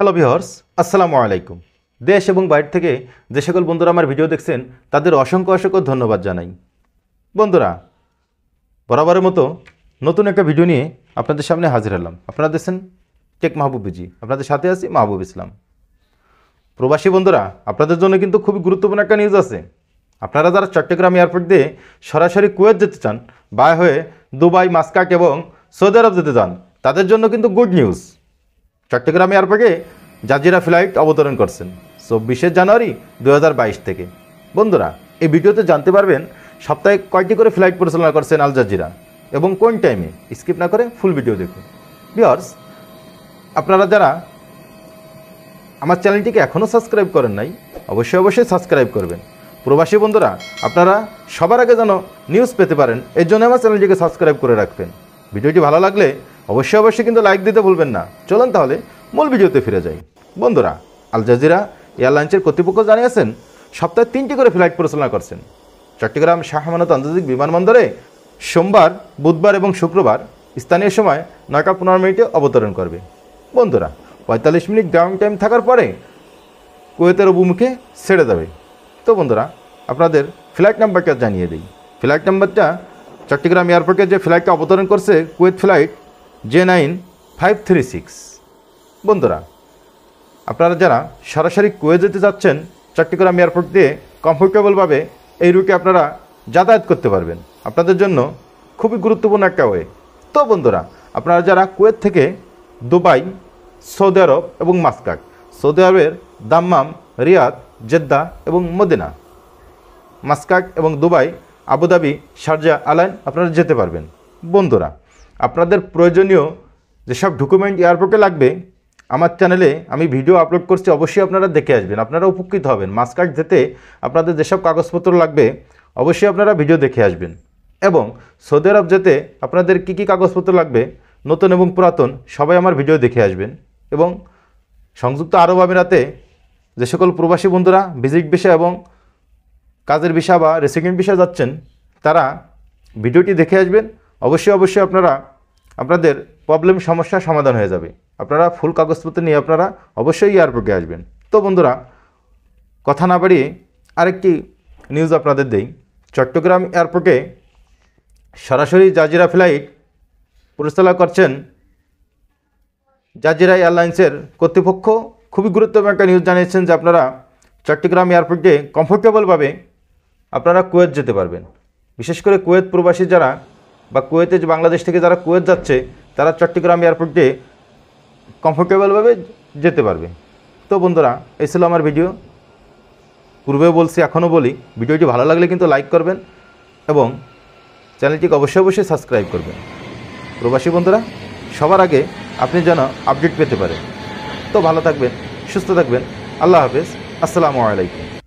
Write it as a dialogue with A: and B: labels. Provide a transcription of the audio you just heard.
A: hello ভিহর্স আসসালামু আলাইকুম দেশ এবং বাইরে থেকে যে সকল বন্ধুরা আমার ভিডিও দেখছেন তাদের অসংখ্য অসংখ্য ধন্যবাদ জানাই বন্ধুরা বরাবরের মতো নতুন একটা ভিডিও নিয়ে আপনাদের সামনে হাজির হলাম আপনারা দেখছেন টেক মাহবুবিজি আপনাদের সাথে আছি মাহবুব ইসলাম প্রবাসী বন্ধুরা আপনাদের জন্য কিন্তু খুবই গুরুত্বপূর্ণ একটা নিউজ আছে আপনারা যারা চট্টগ্রাম এয়ারপোর্ট দিয়ে সরাসরি কুয়েত যেতে চান বা হয়ে দুবাই মাস্কাট এবং সৌদি আরব যেতে চান তাদের জন্য কিন্তু গুড নিউজ চট্টগ্রাম এয়ারপোর্টে জাজিরা ফ্লাইট অবতরণ করছেন চব্বিশে জানুয়ারি দু থেকে বন্ধুরা এই ভিডিওতে জানতে পারবেন সপ্তাহে কয়টি করে ফ্লাইট পরিচালনা করছেন আল জাজিরা এবং কোন টাইমে স্কিপ না করে ফুল ভিডিও দেখুন বিয়ার্স আপনারা যারা আমার চ্যানেলটিকে এখনও সাবস্ক্রাইব করেন নাই অবশ্যই অবশ্যই সাবস্ক্রাইব করবেন প্রবাসী বন্ধুরা আপনারা সবার আগে যেন নিউজ পেতে পারেন এর জন্য আমার চ্যানেলটিকে সাবস্ক্রাইব করে রাখবেন ভিডিওটি ভালো লাগলে অবশ্যই অবশ্যই কিন্তু লাইক দিতে ভুলবেন না চলুন তাহলে মূল ভিডিওতে ফিরে যাই বন্ধুরা আল জাজিরা এয়ারলাইন্সের কর্তৃপক্ষ জানিয়েছেন সপ্তাহে তিনটি করে ফ্লাইট পরিচালনা করছেন চট্টগ্রাম শাহমানত আন্তর্জাতিক বিমানবন্দরে সোমবার বুধবার এবং শুক্রবার স্থানীয় সময় নয়টা পনেরো মিনিটে অবতরণ করবে বন্ধুরা পঁয়তাল্লিশ মিনিট ডাউন টাইম থাকার পরে কুয়েতের অভিমুখে ছেড়ে দেবে তো বন্ধুরা আপনাদের ফ্লাইট নাম্বারটা জানিয়ে দিই ফ্লাইট নাম্বারটা চট্টগ্রাম এয়ারপোর্টে যে ফ্লাইটটা অবতরণ করছে Kuwait flight J nine five three six বন্ধুরা আপনারা যারা সরাসরি কুয়ে যেতে যাচ্ছেন চট্টগ্রাম এয়ারপোর্ট দিয়ে কমফোর্টেবলভাবে এই রুটে আপনারা যাতায়াত করতে পারবেন আপনাদের জন্য খুবই গুরুত্বপূর্ণ একটা ওয়ে তো বন্ধুরা আপনারা যারা কুয়েত থেকে দুবাই সৌদি আরব এবং মাস্কাক সৌদি আরবের দাম্মাম রিয়াদ জেদ্দা এবং মদিনা মাস্কাট এবং দুবাই আবুধাবি শারজা আলাইন আপনারা যেতে পারবেন বন্ধুরা আপনাদের প্রয়োজনীয় যেসব ডকুমেন্ট এয়ারপোর্টে লাগবে আমার চ্যানেলে আমি ভিডিও আপলোড করছি অবশ্যই আপনারা দেখে আসবেন আপনারা উপকৃত হবেন মাসকাট যেতে আপনাদের যেসব কাগজপত্র লাগবে অবশ্যই আপনারা ভিডিও দেখে আসবেন এবং সৌদি আরব যেতে আপনাদের কি কি কাগজপত্র লাগবে নতুন এবং পুরাতন সবাই আমার ভিডিও দেখে আসবেন এবং সংযুক্ত আরব আমিরাতে যে সকল প্রবাসী বন্ধুরা ভিজিট বিষয় এবং কাজের বিষয় বা রেসিডেন্ট বিষয় যাচ্ছেন তারা ভিডিওটি দেখে আসবেন অবশ্যই অবশ্যই আপনারা আপনাদের প্রবলেম সমস্যা সমাধান হয়ে যাবে আপনারা ফুল কাগজপত্র নিয়ে আপনারা অবশ্যই এয়ারপোর্টে আসবেন তো বন্ধুরা কথা না বাড়িয়ে আরেকটি নিউজ আপনাদের দেই চট্টগ্রাম এয়ারপোর্টে সরাসরি জাজিরা ফ্লাইট পরিচালনা করছেন জাজিরা এয়ারলাইন্সের কর্তৃপক্ষ খুবই গুরুত্বপূর্ণ একটা নিউজ জানিয়েছেন যে আপনারা চট্টগ্রাম এয়ারপোর্টে কমফোর্টেবলভাবে আপনারা কুয়েত যেতে পারবেন বিশেষ করে কুয়েত প্রবাসী যারা বা কুয়েতে যে বাংলাদেশ থেকে যারা কুয়েত যাচ্ছে তারা চট্টগ্রাম এয়ারপোর্টে কমফোর্টেবলভাবে যেতে পারবে তো বন্ধুরা এই ছিল আমার ভিডিও পূর্বেও বলছি এখনও বলি ভিডিওটি ভালো লাগলে কিন্তু লাইক করবেন এবং চ্যানেলটিকে অবশ্যই অবশ্যই সাবস্ক্রাইব করবেন প্রবাসী বন্ধুরা সবার আগে আপনি যেন আপডেট পেতে পারেন তো ভালো থাকবেন সুস্থ থাকবেন আল্লাহ হাফেজ আসসালামু আলাইকুম